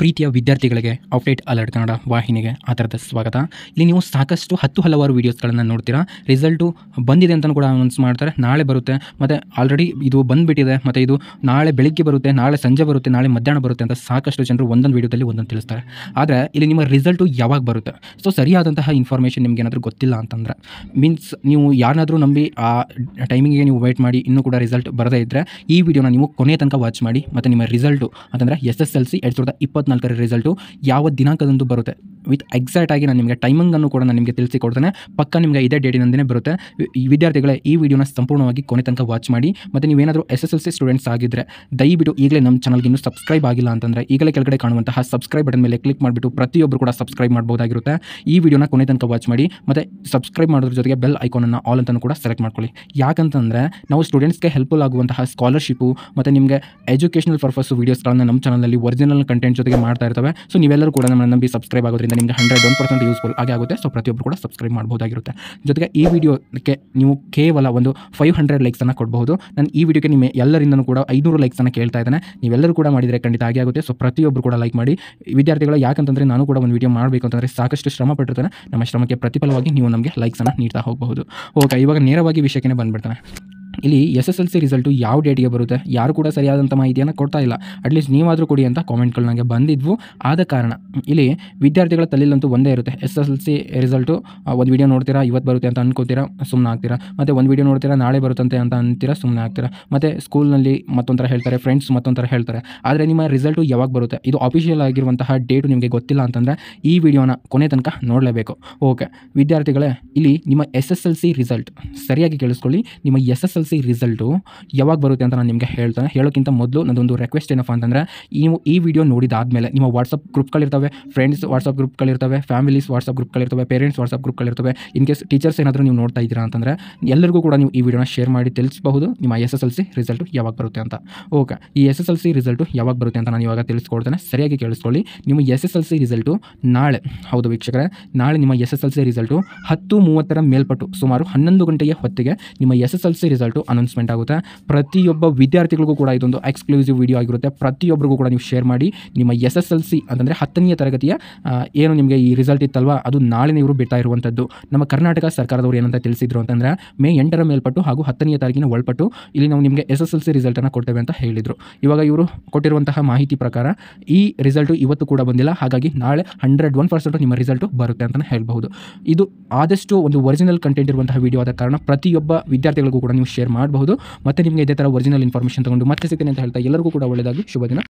ಪ್ರೀತಿಯ ವಿದ್ಯಾರ್ಥಿಗಳಿಗೆ update alert Kannada ವಾಹಿನಿಗೆ ಆ ಥರದ ಸ್ವಾಗತ ಇಲ್ಲಿ ನೀವು ಸಾಕಷ್ಟು ಹತ್ತು ಹಲವಾರು ವೀಡಿಯೋಸ್ಗಳನ್ನು ನೋಡ್ತೀರಾ ರಿಸಲ್ಟು ಬಂದಿದೆ ಅಂತಲೂ ಕೂಡ ಅನೌನ್ಸ್ ಮಾಡ್ತಾರೆ ನಾಳೆ ಬರುತ್ತೆ ಮತ್ತು ಆಲ್ರೆಡಿ ಇದು ಬಂದುಬಿಟ್ಟಿದೆ ಮತ್ತು ಇದು ನಾಳೆ ಬೆಳಿಗ್ಗೆ ಬರುತ್ತೆ ನಾಳೆ ಸಂಜೆ ಬರುತ್ತೆ ನಾಳೆ ಮಧ್ಯಾಹ್ನ ಬರುತ್ತೆ ಅಂತ ಸಾಕಷ್ಟು ಜನರು ಒಂದೊಂದು ವೀಡಿಯೋದಲ್ಲಿ ಒಂದೊಂದು ತಿಳಿಸ್ತಾರೆ ಆದರೆ ಇಲ್ಲಿ ನಿಮ್ಮ ರಿಸಲ್ಟು ಯಾವಾಗ ಬರುತ್ತೆ ಸೊ ಸರಿಯಾದಂತಹ ಇನ್ಫಾರ್ಮೇಷನ್ ನಿಮ್ಗೆ ಏನಾದರೂ ಗೊತ್ತಿಲ್ಲ ಅಂತಂದರೆ ಮೀನ್ಸ್ ನೀವು ಯಾರಾದರೂ ನಂಬಿ ಆ ಟೈಮಿಂಗಿಗೆ ನೀವು ವೇಟ್ ಮಾಡಿ ಇನ್ನೂ ಕೂಡ ರಿಸಲ್ಟ್ ಬರದೇ ಇದ್ದರೆ ಈ ವಿಡಿಯೋನ ನೀವು ಕೊನೆ ತನಕ ವಾಚ್ ಮಾಡಿ ಮತ್ತು ನಿಮ್ಮ ರಿಸಲ್ಟು ಅಂತಂದರೆ ಎಸ್ ಎಸ್ ಎಲ್ ಸಿ ಎರಡು ಸಾವಿರದ ಇಪ್ಪತ್ನಾಲ್ಕರ ರಿಸಲ್ಟು ಯಾವ ದಿನಾಂಕದಂದು ಬರುತ್ತೆ ವಿತ್ ಎಕ್ಸಾಕ್ಟ್ ಆಗಿ ನಾನು ನಿಮಗೆ ಟೈಮಿಂಗನ್ನು ಕೂಡ ನಾನು ನಿಮಗೆ ತಿಳಿಸಿಕೊಡ್ತೇನೆ ಪಕ್ಕ ನಿಮಗೆ ಇದೇ ಡೇಟಿನಂದೇ ಬರುತ್ತೆ ವಿದ್ಯಾರ್ಥಿಗಳೇ ಈ ವಿಡಿಯೋನ ಸಂಪೂರ್ಣವಾಗಿ ಕೊನೆ ತನಕ ವಾಚ್ ಮಾಡಿ ಮತ್ತು ನೀವೇನಾದರೂ S S L C students ಆಗಿದ್ದರೆ ದಯವಿಟ್ಟು ಈಗಲೇ ನಮ್ಮ ಚಾನಲ್ಗೆ ಇನ್ನೂ ಸಬ್ಸ್ಕ್ರೈಬ್ ಆಗಿಲ್ಲ ಅಂತಂದರೆ ಈಗಲೇ ಕೆಳಗಡೆ ಕಾಣುವಂತಹ ಸಬ್ಸ್ಕ್ರೈಬ್ ಬಟನ್ ಮೇಲೆ ಕ್ಲಿಕ್ ಮಾಡಿಬಿಟ್ಟು ಪ್ರತಿಯೊಬ್ಬರು ಕೂಡ ಸಬ್ಸ್ಕ್ರೈಬ್ ಮಾಡ್ಬೋದಾಗಿರುತ್ತೆ ಈ ವಿಡಿಯೋನ ಕೊನೆ ತನಕ ವಾಚ್ ಮಾಡಿ ಮತ್ತು ಸಬ್ಸ್ಕ್ರೈಬ್ ಮಾಡೋದ್ರ ಜೊತೆಗೆ ಬೆಲ್ ಐಕಾನನ್ನು ಆಲ್ ಅಂತಲೂ ಕೂಡ ಸೆಲೆಕ್ಟ್ ಮಾಡ್ಕೊಳ್ಳಿ ಯಾಕಂತಂದರೆ ನಾವು ಸ್ಟೂಡೆಂಟ್ಸ್ಗೆ ಹೆಲ್ಪ್ಫುಲ್ ಆಗುವಂತಹ ಸ್ಕಾಲರ್ಶಿಪ್ಪು ಮತ್ತು ನಿಮಗೆ ಎಜುಕೇಷನಲ್ ಪರ್ಪಸ್ ವೀಡಿಯೋಸ್ಗಳನ್ನು ನಮ್ಮ ಚಾನಲಲ್ಲಿ ಒರಿಜಿನಲ್ ಕಂಟೆಂಟ್ ಜೊತೆಗೆ ಮಾಡ್ತಾ ಇರ್ತವೆ ಸೊ ನೀವೆಲ್ಲರೂ ಕೂಡ ನಮ್ಮ ನಂಬಿ ಸಬ್ಸ್ಕ್ರೈಬ್ ಆಗೋದ್ರಿಂದ ನಿಮಗೆ ಹಂಡ್ರೆಡ್ ಒನ್ ಪರ್ಸೆಂಟ್ ಯೂಸ್ಫುಲ್ ಆಗಿ ಆಗುತ್ತೆ ಸೊ ಪ್ರತಿಯೊಬ್ಬರು ಕೂಡ ಸಬ್ಸ್ಕ್ರೈಬ್ ಮಾಡಬಹುದಾಗಿರುತ್ತೆ ಜೊತೆಗೆ ಈ ವಿಡಿಯೋಕ್ಕೆ ನೀವು ಕೇವಲ ಒಂದು ಫೈವ್ ಹಂಡ್ರೆಡ್ ಲೈಕ್ಸನ್ನು ಕೊಡಬಹುದು ನಾನು ಈ ವಿಡಿಯೋಗೆ ನಿಮ್ಮ ಎಲ್ಲರಿಂದನೂ ಕೂಡ ಐನೂರು ಲೈಕ್ಸನ್ನು ಕೇಳ್ತಾ ಇದ್ದಾನೆ ನೀವೆಲ್ಲರೂ ಕೂಡ ಮಾಡಿದರೆ ಖಂಡಿತ ಆಗಿ ಆಗುತ್ತೆ ಸೊ ಪ್ರತಿಯೊಬ್ಬರು ಕೂಡ ಲೈಕ್ ಮಾಡಿ ವಿದ್ಯಾರ್ಥಿಗಳು ಯಾಕಂತಂದರೆ ನಾನು ಕೂಡ ಒಂದು ವಿಡಿಯೋ ಮಾಡಬೇಕು ಅಂತಂದರೆ ಸಾಕಷ್ಟು ಶ್ರಮ ಪಟ್ಟಿರ್ತಾನೆ ನಮ್ಮ ಶ್ರಮಕ್ಕೆ ಪ್ರತಿಫಲವಾಗಿ ನೀವು ನಮಗೆ ಲೈಕ್ಸನ್ನು ನೀಡ್ತಾ ಹೋಗಬಹುದು ಓಕೆ ಇವಾಗ ನೇರವಾಗಿ ವಿಷಯಕ್ಕೆ ಬಂದುಬಿಡ್ತಾನೆ ಇಲ್ಲಿ S S L C result ಯಾವ ಡೇಟ್ಗೆ ಬರುತ್ತೆ ಯಾರು ಕೂಡ ಸರಿಯಾದಂಥ ಮಾಹಿತಿಯನ್ನು ಕೊಡ್ತಾ ಇಲ್ಲ ಅಟ್ಲೀಸ್ಟ್ ನೀವಾದರೂ ಕೊಡಿ ಅಂತ ಕಾಮೆಂಟ್ಗಳು ನನಗೆ ಬಂದಿದ್ವು ಆದ ಕಾರಣ ಇಲ್ಲಿ ವಿದ್ಯಾರ್ಥಿಗಳ ತಲೆಯಲ್ಲಂತೂ ಒಂದೇ ಇರುತ್ತೆ S S L C result ಒಂದು ವೀಡಿಯೋ ನೋಡ್ತೀರಾ ಇವತ್ತು ಬರುತ್ತೆ ಅಂತ ಅಂದ್ಕೋತೀರಾ ಸುಮ್ಮನೆ ಆಗ್ತೀರಾ ಮತ್ತು ಒಂದು ವೀಡಿಯೋ ನೋಡ್ತೀರಾ ನಾಳೆ ಬರುತ್ತಂತೆ ಅಂತ ಅಂತೀರಾ ಸುಮ್ಮನೆ ಆಗ್ತೀರಾ ಮತ್ತು ಸ್ಕೂಲ್ನಲ್ಲಿ ಮತ್ತೊಂಥರ ಹೇಳ್ತಾರೆ ಫ್ರೆಂಡ್ಸ್ ಮತ್ತೊಂಥರ ಹೇಳ್ತಾರೆ ಆದರೆ ನಿಮ್ಮ ರಿಸಲ್ಟು ಯಾವಾಗ ಬರುತ್ತೆ ಇದು ಅಫಿಷಿಯಲ್ ಆಗಿರುವಂತಹ ಡೇಟು ನಿಮಗೆ ಗೊತ್ತಿಲ್ಲ ಅಂತಂದರೆ ಈ ವಿಡಿಯೋನ ಕೊನೆ ತನಕ ನೋಡಲೇಬೇಕು ಓಕೆ ವಿದ್ಯಾರ್ಥಿಗಳೇ ಇಲ್ಲಿ ನಿಮ್ಮ S S L C result ಸರಿಯಾಗಿ ಕೇಳಿಸ್ಕೊಳ್ಳಿ ನಿಮ್ಮ S S L L C result ಯಾವಾಗ ಬರುತ್ತೆ ಅಂತ ನಾನು ನಿಮಗೆ ಹೇಳ್ತಾನೆ ಹೇಳೋಕ್ಕಿಂತ ಮೊದಲು ಒಂದು ರಿಕ್ವೆಸ್ಟ್ ಏನಪ್ಪ ಅಂತಂದರೆ ನೀವು ಈ ವಿಡಿಯೋ ನೋಡಿದಾದಮೇಲೆ ನಿಮ್ಮ ವಾಟ್ಸಪ್ ಗ್ರೂಪ್ಗಳಿರ್ತವೆ ಫ್ರೆಂಡ್ಸ್ ವಾಟ್ಸಪ್ ಗ್ರೂಪ್ಗಳಿರ್ತವೆ ಫ್ಯಾಮಿಲೀಸ್ ವಾಟ್ಸಪ್ ಗ್ರೂಪ್ಗಳಿರ್ತವೆ ಪೇರೆಂಟ್ಸ್ ವಾಟ್ಸಪ್ ಗ್ರೂಪ್ಗಳಿರ್ತವೆ ಇನ್ ಕೇಸ್ ಟೀಚರ್ಸ್ ಏನಾದರೂ ನೀವು ನೋಡ್ತಾ ಇದ್ದೀರಾ ಅಂತಂದರೆ ಎಲ್ಲರಿಗೂ ಕೂಡ ನೀವು ಈ ವಿಡಿಯೋನ ಶೇರ್ ಮಾಡಿ ತಿಳಿಸಬಹುದು ನಿಮ್ಮ S S L C result ಯಾವಾಗ ಬರುತ್ತೆ ಅಂತ ಓಕೆ ಈ S S L C result ಯಾವಾಗ ಬರುತ್ತೆ ಅಂತ ನಾನು ಇವಾಗ ತಿಳಿಸ್ಕೊಡ್ತೇನೆ ಸರಿಯಾಗಿ ಕೇಳಿಸ್ಕೊಳ್ಳಿ ನಿಮ್ಮ S S L C result ನಾಳೆ ಹೌದು ವೀಕ್ಷಕರೇ ನಾಳೆ ನಿಮ್ಮ S S L C result ಹತ್ತು ಮೂವತ್ತರ ಮೇಲ್ಪಟ್ಟು ಸುಮಾರು ಹನ್ನೊಂದು ಗಂಟೆಯ ಹೊತ್ತಿಗೆ ನಿಮ್ಮ S S L C result result announcement ಆಗುತ್ತೆ ಪ್ರತಿಯೊಬ್ಬ ವಿದ್ಯಾರ್ಥಿಗಳಿಗೂ ಕೂಡ ಇದೊಂದು ಎಕ್ಸ್ಕ್ಲೂಸಿವ್ ವಿಡಿಯೋ ಆಗಿರುತ್ತೆ ಪ್ರತಿಯೊಬ್ಬರಿಗೂ ಕೂಡ ನೀವು ಶೇರ್ ಮಾಡಿ ನಿಮ್ಮ ಎಸ್ ಎಸ್ ಎಲ್ ಸಿ ಅಂತಂದರೆ ಹತ್ತನೆಯ ತರಗತಿಯ ಏನು ನಿಮಗೆ ಈ ರಿಸಲ್ಟ್ ಇತ್ತಲ್ವ ಅದು ನಾಳೆ ಇವರು ಬಿಡ್ತಾ ಇರುವಂಥದ್ದು ನಮ್ಮ ಕರ್ನಾಟಕ ಸರ್ಕಾರದವರು ಏನಂತ ತಿಳಿಸಿದ್ರು ಅಂತಂದರೆ ಮೇ ಎಂಟರ ಮೇಲ್ಪಟ್ಟು ಹಾಗೂ ಹತ್ತನೆಯ ತಾರೀಕಿನ ಒಳಪಟ್ಟು ಇಲ್ಲಿ ನಾವು ನಿಮಗೆ ಎಸ್ ಎಸ್ ಎಲ್ ಸಿ ರಿಸಲ್ಟನ್ನು ಕೊಡ್ತೇವೆ ಅಂತ ಹೇಳಿದರು ಇವಾಗ ಇವರು ಕೊಟ್ಟಿರುವಂತಹ ಮಾಹಿತಿ ಪ್ರಕಾರ ಈ ರಿಸಲ್ಟು ಇವತ್ತು ಕೂಡ ಬಂದಿಲ್ಲ ಹಾಗಾಗಿ ನಾಳೆ ಹಂಡ್ರೆಡ್ ಒನ್ ಪರ್ಸೆಂಟ್ ನಿಮ್ಮ ರಿಸಲ್ಟು ಬರುತ್ತೆ ಅಂತಲೇ ಹೇಳಬಹುದು ಇದು ಆದಷ್ಟು ಒಂದು ಒರಿಜಿನಲ್ ಕಂಟೆಂಟ್ ಇರುವಂತಹ ವಿಡಿಯೋ ಆದ ಕಾರಣ ಪ್ರತಿಯೊಬ್ಬ ವಿದ್ಯಾರ್ಥಿಗಳಿಗೂ ಕೂಡ ನೀವು ಶೇರ್ ಶೇರ್ ಮಾಡಬಹುದು ಮತ್ತೆ ನಿಮಗೆ ಇದೇ ತರ ಒರಿಜಿನಲ್ ಇನ್ಫಾರ್ಮೇಷನ್ ತಗೊಂಡು ಮತ್ತೆ ಸಿಗ್ತೀನಿ ಅಂತ ಹೇಳ್ತಾ ಎಲ್ಲರಿಗೂ ಕೂಡ ಒಳ್ಳೆಯದಾಗಿ ಶುಭ ದಿನ